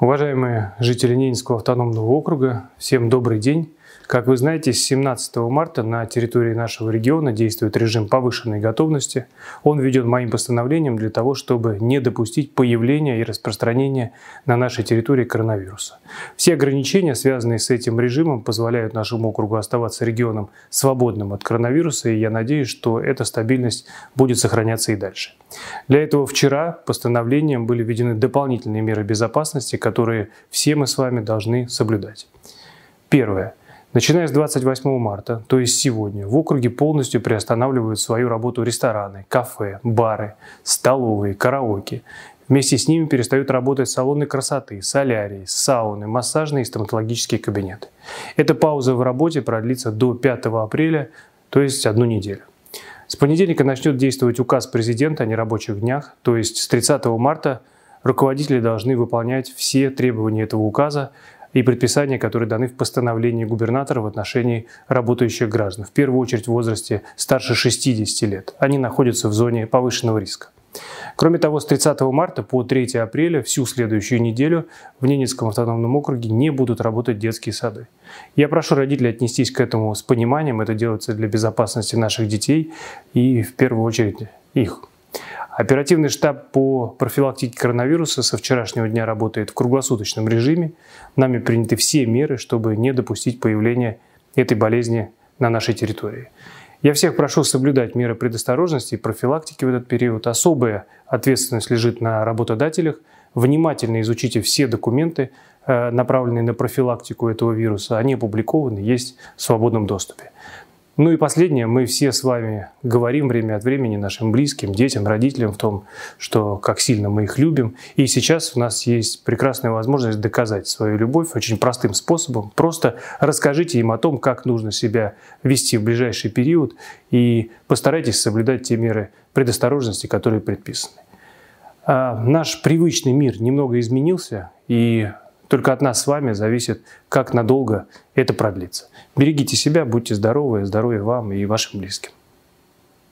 Уважаемые жители Ненецкого автономного округа, всем добрый день. Как вы знаете, с 17 марта на территории нашего региона действует режим повышенной готовности. Он введен моим постановлением для того, чтобы не допустить появления и распространения на нашей территории коронавируса. Все ограничения, связанные с этим режимом, позволяют нашему округу оставаться регионом свободным от коронавируса, и я надеюсь, что эта стабильность будет сохраняться и дальше. Для этого вчера постановлением были введены дополнительные меры безопасности, которые все мы с вами должны соблюдать. Первое. Начиная с 28 марта, то есть сегодня, в округе полностью приостанавливают свою работу рестораны, кафе, бары, столовые, караоке. Вместе с ними перестают работать салоны красоты, солярии, сауны, массажные и стоматологические кабинеты. Эта пауза в работе продлится до 5 апреля, то есть одну неделю. С понедельника начнет действовать указ президента о нерабочих днях, то есть с 30 марта руководители должны выполнять все требования этого указа, и предписания, которые даны в постановлении губернатора в отношении работающих граждан, в первую очередь в возрасте старше 60 лет. Они находятся в зоне повышенного риска. Кроме того, с 30 марта по 3 апреля всю следующую неделю в Ненецком автономном округе не будут работать детские сады. Я прошу родителей отнестись к этому с пониманием. Это делается для безопасности наших детей и в первую очередь их. Оперативный штаб по профилактике коронавируса со вчерашнего дня работает в круглосуточном режиме. Нами приняты все меры, чтобы не допустить появления этой болезни на нашей территории. Я всех прошу соблюдать меры предосторожности и профилактики в этот период. Особая ответственность лежит на работодателях. Внимательно изучите все документы, э, направленные на профилактику этого вируса. Они опубликованы, есть в свободном доступе. Ну и последнее, мы все с вами говорим время от времени нашим близким, детям, родителям в том, что как сильно мы их любим. И сейчас у нас есть прекрасная возможность доказать свою любовь очень простым способом. Просто расскажите им о том, как нужно себя вести в ближайший период и постарайтесь соблюдать те меры предосторожности, которые предписаны. А наш привычный мир немного изменился, и только от нас с вами зависит, как надолго это продлится. Берегите себя, будьте здоровы, здоровья вам и вашим близким.